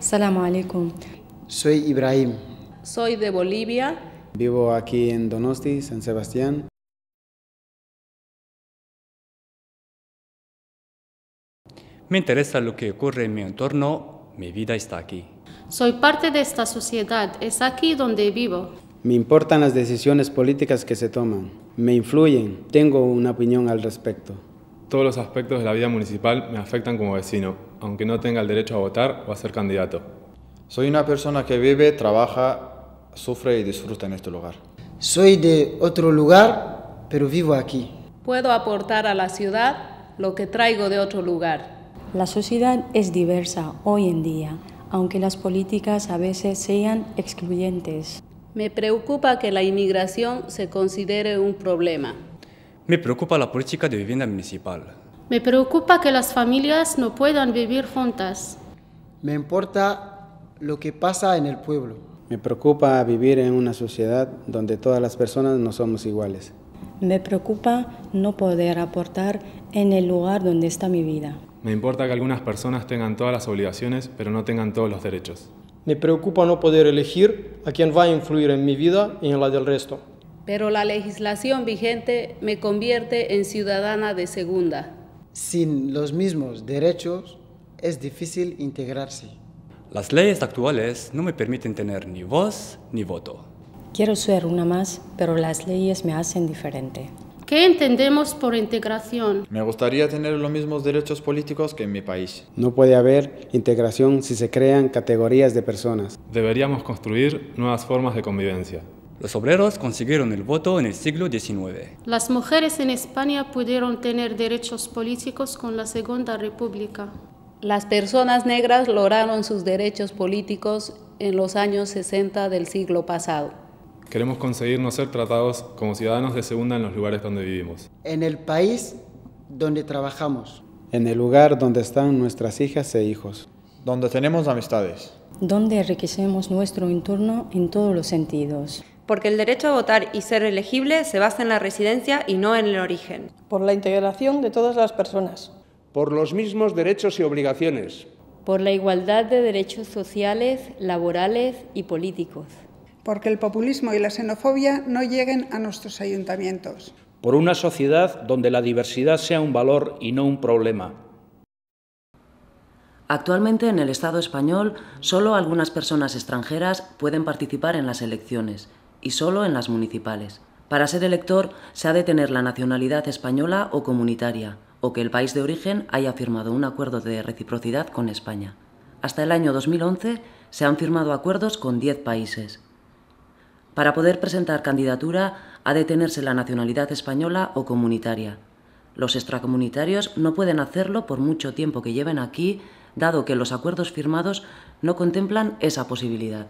Salam alaikum. Soy Ibrahim. Soy de Bolivia. Vivo aquí en Donosti, San Sebastián. Me interesa lo que ocurre en mi entorno, mi vida está aquí. Soy parte de esta sociedad, es aquí donde vivo. Me importan las decisiones políticas que se toman, me influyen, tengo una opinión al respecto. Todos los aspectos de la vida municipal me afectan como vecino, aunque no tenga el derecho a votar o a ser candidato. Soy una persona que vive, trabaja, sufre y disfruta en este lugar. Soy de otro lugar, pero vivo aquí. Puedo aportar a la ciudad lo que traigo de otro lugar. La sociedad es diversa hoy en día, aunque las políticas a veces sean excluyentes. Me preocupa que la inmigración se considere un problema. Me preocupa la política de vivienda municipal. Me preocupa que las familias no puedan vivir juntas. Me importa lo que pasa en el pueblo. Me preocupa vivir en una sociedad donde todas las personas no somos iguales. Me preocupa no poder aportar en el lugar donde está mi vida. Me importa que algunas personas tengan todas las obligaciones, pero no tengan todos los derechos. Me preocupa no poder elegir a quién va a influir en mi vida y en la del resto pero la legislación vigente me convierte en ciudadana de segunda. Sin los mismos derechos es difícil integrarse. Las leyes actuales no me permiten tener ni voz ni voto. Quiero ser una más, pero las leyes me hacen diferente. ¿Qué entendemos por integración? Me gustaría tener los mismos derechos políticos que en mi país. No puede haber integración si se crean categorías de personas. Deberíamos construir nuevas formas de convivencia. Los obreros consiguieron el voto en el siglo XIX. Las mujeres en España pudieron tener derechos políticos con la Segunda República. Las personas negras lograron sus derechos políticos en los años 60 del siglo pasado. Queremos conseguir no ser tratados como ciudadanos de segunda en los lugares donde vivimos. En el país donde trabajamos. En el lugar donde están nuestras hijas e hijos. Donde tenemos amistades. Donde enriquecemos nuestro entorno en todos los sentidos porque el derecho a votar y ser elegible se basa en la residencia y no en el origen. Por la integración de todas las personas. Por los mismos derechos y obligaciones. Por la igualdad de derechos sociales, laborales y políticos. Porque el populismo y la xenofobia no lleguen a nuestros ayuntamientos. Por una sociedad donde la diversidad sea un valor y no un problema. Actualmente en el Estado español solo algunas personas extranjeras pueden participar en las elecciones y solo en las municipales. Para ser elector se ha de tener la nacionalidad española o comunitaria, o que el país de origen haya firmado un acuerdo de reciprocidad con España. Hasta el año 2011 se han firmado acuerdos con 10 países. Para poder presentar candidatura ha de tenerse la nacionalidad española o comunitaria. Los extracomunitarios no pueden hacerlo por mucho tiempo que lleven aquí, dado que los acuerdos firmados no contemplan esa posibilidad.